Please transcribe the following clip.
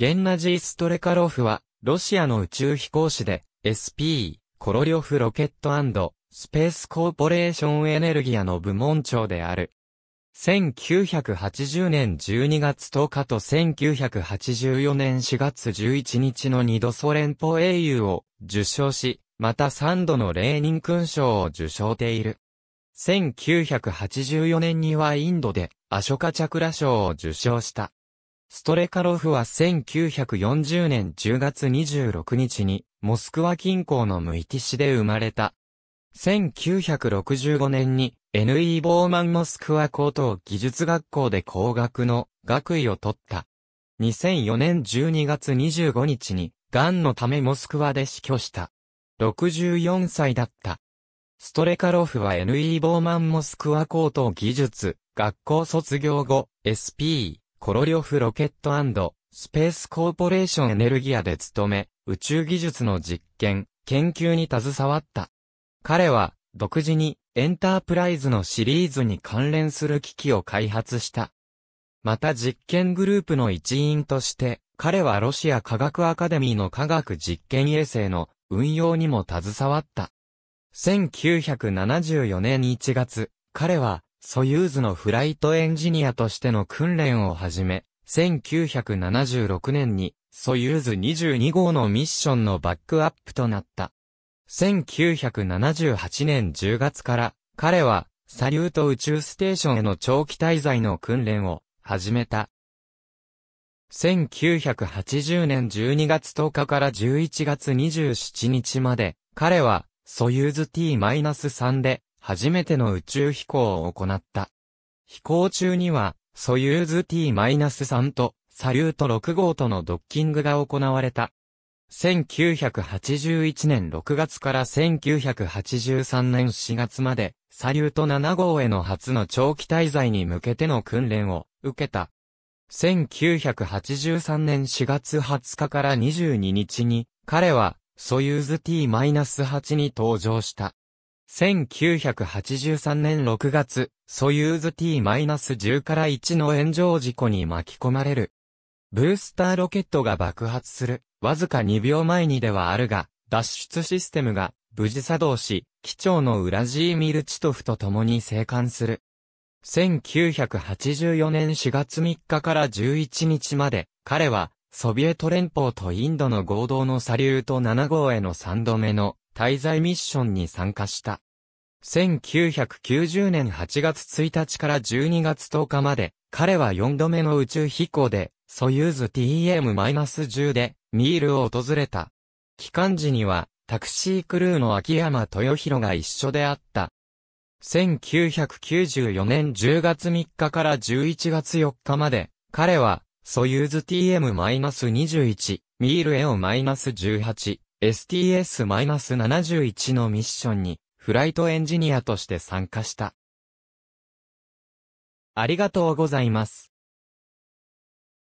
ゲンナジー・ストレカロフは、ロシアの宇宙飛行士で、SP、コロリョフロケットスペースコーポレーションエネルギアの部門長である。1980年12月10日と1984年4月11日の2度ソ連邦英雄を受賞し、また3度のレーニン勲章を受賞している。1984年にはインドでアショカチャクラ賞を受賞した。ストレカロフは1940年10月26日に、モスクワ近郊のムイティ市で生まれた。1965年に、N.E. ボーマンモスクワ高等技術学校で工学の学位を取った。2004年12月25日に、癌のためモスクワで死去した。64歳だった。ストレカロフは N.E. ボーマンモスクワ高等技術学校卒業後、SP、コロリョフロケットスペースコーポレーションエネルギアで勤め、宇宙技術の実験、研究に携わった。彼は、独自に、エンタープライズのシリーズに関連する機器を開発した。また実験グループの一員として、彼はロシア科学アカデミーの科学実験衛星の運用にも携わった。1974年1月、彼はソユーズのフライトエンジニアとしての訓練を始め、1976年にソユーズ22号のミッションのバックアップとなった。1978年10月から彼はサリュート宇宙ステーションへの長期滞在の訓練を始めた。1980年12月10日から11月27日まで彼はソユーズ T-3 で初めての宇宙飛行を行った。飛行中には、ソユーズ T-3 と、サリュート6号とのドッキングが行われた。1981年6月から1983年4月まで、サリュート7号への初の長期滞在に向けての訓練を受けた。1983年4月20日から22日に、彼は、ソユーズ T-8 に登場した。1983年6月、ソユーズ T-10 から1の炎上事故に巻き込まれる。ブースターロケットが爆発する、わずか2秒前にではあるが、脱出システムが無事作動し、機長のウラジーミルチトフと共に生還する。1984年4月3日から11日まで、彼は、ソビエト連邦とインドの合同のサリュート7号への3度目の滞在ミッションに参加した。1990年8月1日から12月10日まで、彼は4度目の宇宙飛行で、ソユーズ t m 1 0で、ミールを訪れた。帰還時には、タクシークルーの秋山豊弘が一緒であった。1994年10月3日から11月4日まで、彼は、ソユーズ TM-21、ミールエオ -18、STS-71 のミッションにフライトエンジニアとして参加した。ありがとうございます。